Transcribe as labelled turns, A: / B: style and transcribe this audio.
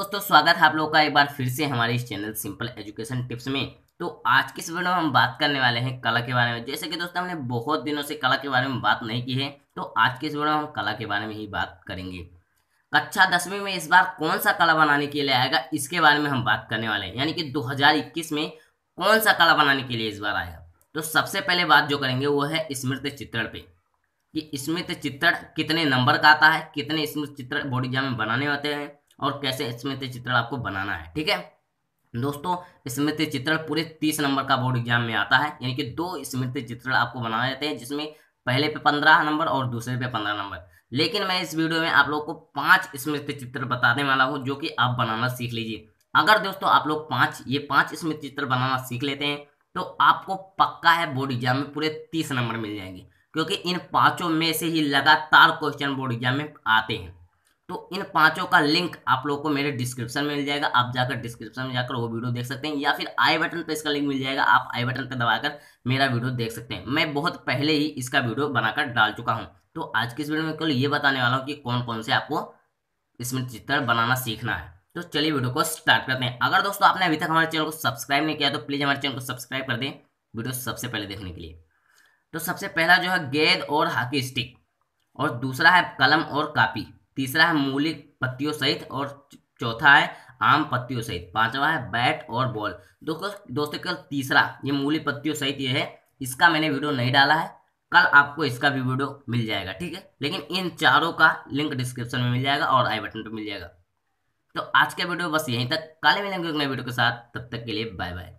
A: दोस्तों स्वागत है आप लोग का एक बार फिर से हमारे इस चैनल सिंपल एजुकेशन टिप्स में तो आज के इस वीडियो में हम बात करने वाले हैं कला के बारे में जैसे कि दोस्तों हमने बहुत दिनों से कला के बारे में बात नहीं की है तो आज के इस वीडियो में हम कला के बारे में ही बात करेंगे कक्षा दसवीं में इस बार कौन सा कला बनाने के लिए आएगा इसके बारे में हम बात करने वाले हैं यानी कि दो में कौन सा कला बनाने के लिए इस बार आएगा तो सबसे पहले बात जो करेंगे वो है स्मृत चित्रण पे कि स्मृत चित्रण कितने नंबर का आता है कितने स्मृत चित्रण बोर्ड एग्जाम में बनाने होते हैं और कैसे स्मृति चित्रण आपको बनाना है ठीक है दोस्तों स्मृति चित्रण पूरे तीस नंबर का बोर्ड एग्जाम में आता है यानी कि दो स्मृति चित्रण आपको बनाए जाते हैं जिसमें पहले पे पंद्रह नंबर और दूसरे पे पंद्रह नंबर लेकिन मैं इस वीडियो में आप लोग को पांच स्मृति चित्र बताने वाला हूँ जो कि आप बनाना सीख लीजिए अगर दोस्तों आप लोग पांच ये पांच स्मृति चित्र बनाना सीख लेते हैं तो आपको पक्का है बोर्ड एग्जाम में पूरे तीस नंबर मिल जाएंगे क्योंकि इन पांचों में से ही लगातार क्वेश्चन बोर्ड एग्जाम में आते हैं तो इन पांचों का लिंक आप लोगों को मेरे डिस्क्रिप्शन में मिल जाएगा आप जाकर डिस्क्रिप्शन में जाकर वो वीडियो देख सकते हैं या फिर आई बटन पे इसका लिंक मिल जाएगा आप आई बटन पे दबाकर मेरा वीडियो देख सकते हैं मैं बहुत पहले ही इसका वीडियो बनाकर डाल चुका हूँ तो आज की इस वीडियो में कल ये बताने वाला हूँ कि कौन कौन से आपको इसमें चित्र बनाना सीखना है तो चलिए वीडियो को स्टार्ट करते हैं अगर दोस्तों आपने अभी तक हमारे चैनल को सब्सक्राइब नहीं किया तो प्लीज़ हमारे चैनल को सब्सक्राइब कर दें वीडियो सबसे पहले देखने के लिए तो सबसे पहला जो है गेंद और हॉकी स्टिक और दूसरा है कलम और कापी तीसरा है मूलिक पत्तियों सहित और चौथा है आम पत्तियों सहित पांचवा है बैट और बॉल दोस्तों दोस्तों कल तीसरा ये मूली पत्तियों सहित ये है इसका मैंने वीडियो नहीं डाला है कल आपको इसका भी वीडियो मिल जाएगा ठीक है लेकिन इन चारों का लिंक डिस्क्रिप्शन में मिल जाएगा और आई बटन पर मिल जाएगा तो आज का वीडियो बस यहीं तक काले मिलेंगे नए वीडियो के साथ तब तक के लिए बाय बाय